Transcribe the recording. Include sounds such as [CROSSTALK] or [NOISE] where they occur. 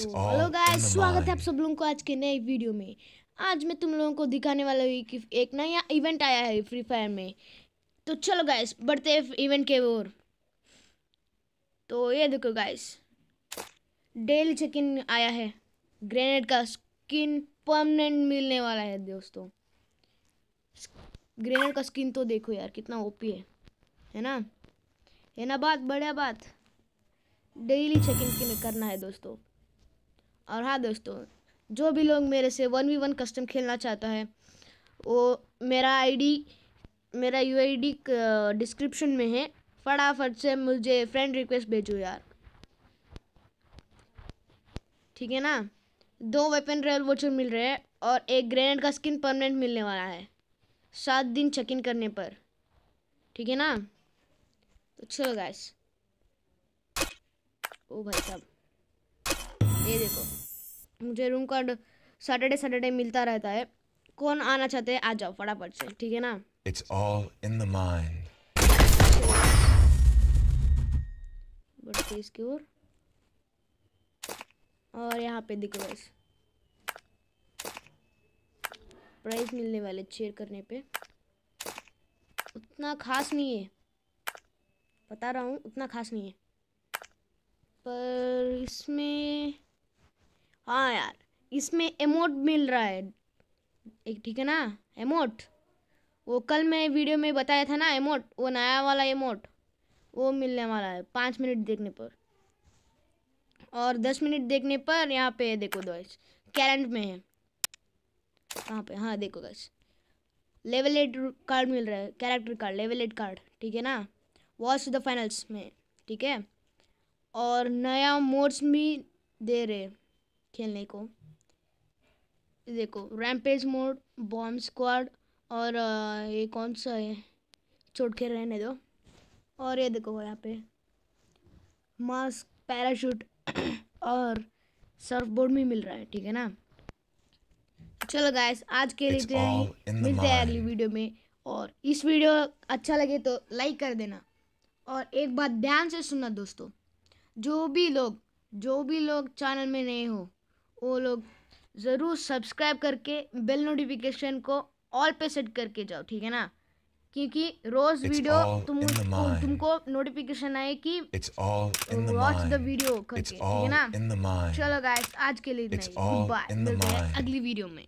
तो hello guys स्वागत है आप सब लोगों को आज के नए वीडियो में आज मैं तुम लोगों को दिखाने वाला हूँ कि एक नया इवेंट आया है फ्री फायर में तो चलो गाइस बढ़ते हैं इवेंट के ओर तो ये देखो गाइस डेली चेक इन आया है ग्रेनेड का स्किन परमानेंट मिलने वाला है दोस्तों ग्रेनेड का स्किन तो देखो यार कितना ओपी है है ना है ना बात बढ़िया बात डेली चेकिंग करना है दोस्तों और हाँ दोस्तों जो भी लोग मेरे से वन वी वन कस्टम खेलना चाहता है वो मेरा आईडी मेरा डी डिस्क्रिप्शन में है फटाफट से मुझे फ्रेंड रिक्वेस्ट भेजो यार ठीक है ना दो वेपन रेल वोचर मिल रहे हैं और एक ग्रेनेड का स्किन परमानेंट मिलने वाला है सात दिन चेक इन करने पर ठीक है ना तो चलो गैस ओ भाई साहब ये देखो मुझे रूम कार्ड सैटरडे सैटरडे मिलता रहता है कौन आना चाहते हैं आ जाओ फटाफट से ठीक है ना it's all in the mind बढ़ते इसकी ओर और यहाँ पे देखो गाइस प्राइस मिलने वाले चेयर करने पे उतना खास नहीं है बता रहा हूँ उतना खास नहीं है पर इसमें हाँ यार इसमें एमोट मिल रहा है एक ठीक है ना एमोट वो कल मैं वीडियो में बताया था ना एमोट वो नया वाला एमोट वो मिलने वाला है पाँच मिनट देखने पर और दस मिनट देखने पर यहाँ पे देखो गाइस कैलेंड में है कहाँ पे हाँ देखो गैस लेवल एट कार्ड मिल रहा है character card level eight card ठीक है ना वॉच द फाइनल्स में ठीक है और नया मोड्स भी दे रहे खेलने को देखो रैमपेज मोड बॉम्ब स्क्वाड और ये कौन सा है चोट के रहने दो और ये देखो यहाँ पे मास्क पैराशूट [CLEARS THROAT] और सर्फ बोर्ड भी मिल रहा है ठीक है ना चलो गाइस आज के लिए मिलते हैं अगली वीडियो में और इस वीडियो अच्छा लगे तो लाइक कर देना और एक बात ध्यान से सुनना दोस्तों जो भी लोग जो भी लोग चैनल में नए हो वो लोग ज़रूर सब्सक्राइब करके बेल नोटिफिकेशन को ऑल पे सेट करके जाओ ठीक है ना क्योंकि रोज वीडियो तुम तुमको नोटिफिकेशन आए कि वॉच द वीडियो करके ठीक है ना चलो गाइस आज के लिए इतना ही बाय अगली वीडियो में